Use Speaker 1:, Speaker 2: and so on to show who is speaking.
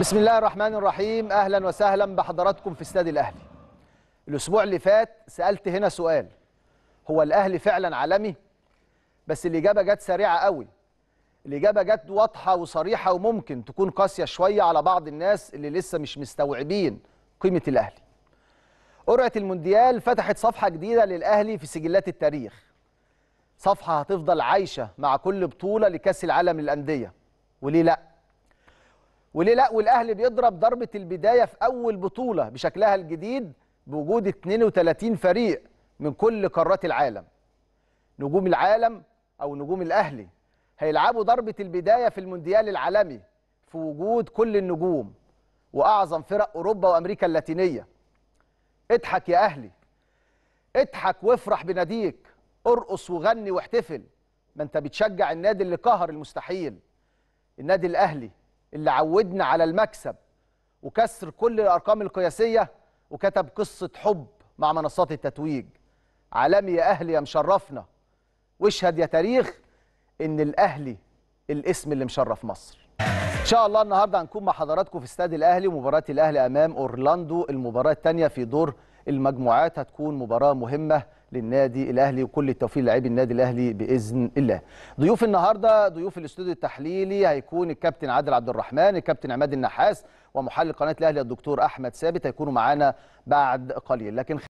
Speaker 1: بسم الله الرحمن الرحيم اهلا وسهلا بحضراتكم في استاد الاهلي الاسبوع اللي فات سالت هنا سؤال هو الاهلي فعلا عالمي بس الاجابه جت سريعه قوي الاجابه جت واضحه وصريحه وممكن تكون قاسيه شويه على بعض الناس اللي لسه مش مستوعبين قيمه الاهلي قرعه المونديال فتحت صفحه جديده للاهلي في سجلات التاريخ صفحه هتفضل عايشه مع كل بطوله لكاس العالم للانديه وليه لا وليه لا والاهلي بيضرب ضربه البدايه في اول بطوله بشكلها الجديد بوجود 32 فريق من كل قارات العالم نجوم العالم او نجوم الاهلي هيلعبوا ضربه البدايه في المونديال العالمي في وجود كل النجوم واعظم فرق اوروبا وامريكا اللاتينيه اضحك يا اهلي اضحك وافرح بناديك ارقص وغني واحتفل ما انت بتشجع النادي اللي قهر المستحيل النادي الاهلي اللي عودنا على المكسب وكسر كل الارقام القياسيه وكتب قصه حب مع منصات التتويج عالمي يا اهلي يا مشرفنا واشهد يا تاريخ ان الاهلي الاسم اللي مشرف مصر ان شاء الله النهارده هنكون مع حضراتكم في استاد الاهلي ومباراه الاهلي امام اورلاندو المباراه الثانيه في دور المجموعات هتكون مباراه مهمه للنادي الاهلي وكل التوفيق للاعبي النادي الاهلي باذن الله. ضيوف النهارده ضيوف الاستوديو التحليلي هيكون الكابتن عادل عبد الرحمن، الكابتن عماد النحاس ومحلل قناه الاهلي الدكتور احمد ثابت هيكونوا معانا بعد قليل لكن